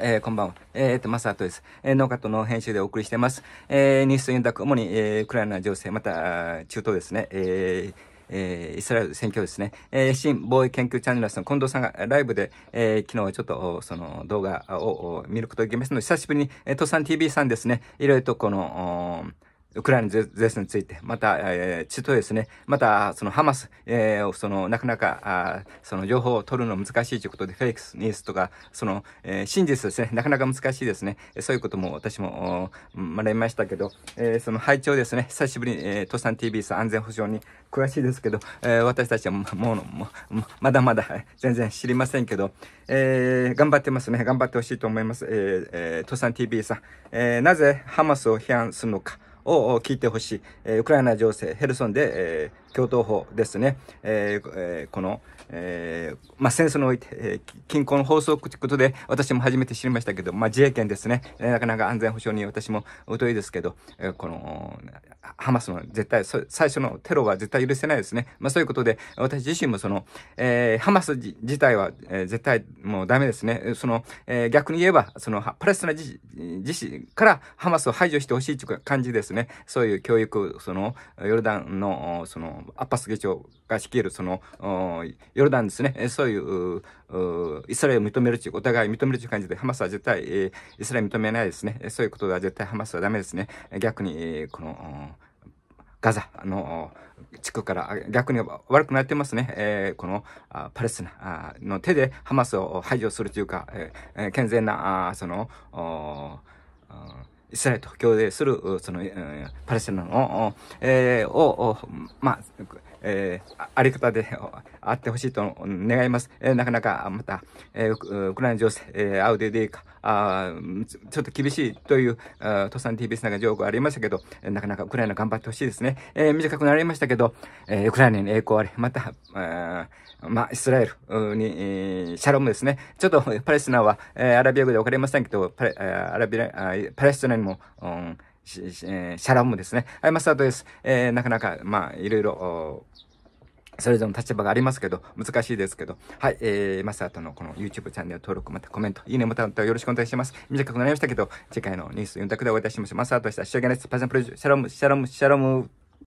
えー、こんばんは。えー、っと、マサトです。えー、とーの編集でお送りしています。えー、ニュースインダク、主に、えー、ウクライナ情勢、また、中東ですね、えー、えー、イスラエル選挙ですね、えー、新防衛研究チャンネルの近藤さんがライブで、えー、昨日ちょっとその動画を見ることができますので、久しぶりに、えー、トサン TV さんですね、いろいろとこの、ウクライナゼスについて、また、えー、地とですね、また、そのハマス、えー、その、なかなか、あその、情報を取るの難しいということで、フェイクスニュースとか、その、えー、真実ですね、なかなか難しいですね。そういうことも私も、学びましたけど、えー、その、拝聴ですね、久しぶりに、えー、トシさん TV さん安全保障に詳しいですけど、えー、私たちはもう、もう、まだまだ、全然知りませんけど、えー、頑張ってますね、頑張ってほしいと思います。えー、えー、トシさん TV さん、えー、なぜハマスを批判するのか、を聞いてほしい、えウクライナ情勢、ヘルソンで、え共闘法ですね、えーえー、この、えー、まあ、戦争において、えー、近郊の放送ということで私も初めて知りましたけど、まあ、自衛権ですね、えー、なかなか安全保障に私も疎いですけど、えー、このハマスの絶対最初のテロは絶対許せないですね、まあ、そういうことで私自身もその、えー、ハマス自体は、えー、絶対もうダメですねその、えー、逆に言えばそのパレスチナ自身からハマスを排除してほしいという感じですねそういう教育そのヨルダンのそのアッパス議長が率いるその、ヨルダンですね、そういう、イスラエルを認めるという、お互い認めるという感じで、ハマスは絶対、イスラエル認めないですね。そういうことは絶対ハマスはダメですね。逆に、この、ガザの地区から逆に悪くなってますね。えー、このパレスチナの手でハマスを排除するというか、えー、健全な、その、イスラエルと共鳴する、その、パレスチナの、えー、を、まあ、えー、あり方であってほしいと願います。えー、なかなかまた、えー、ウクライナ情勢、えー、アウデデーか、あちょっと厳しいという、トサン TBS なんか情報ありましたけど、なかなかウクライナ頑張ってほしいですね。えー、短くなりましたけど、えー、ウクライナに栄光あれ、また、あまあ、イスラエルに、えー、シャロムですね。ちょっとパレスチナは、えー、アラビア語でわかりませんけど、パレアラビアパレスチナ面も、うんシャラムですね。はい、マスターとです。えー、なかなか、まあ、いろいろ、それぞれの立場がありますけど、難しいですけど、はい、えー、マスターとのこの YouTube チャンネル登録、またコメント、いいねボタンとよろしくお願いします。短くなりましたけど、次回のニュース4択でお会いいたしましょう。マスターとした、シュゲネス、パジャンプロジュシャラム、シャラム、シャラム、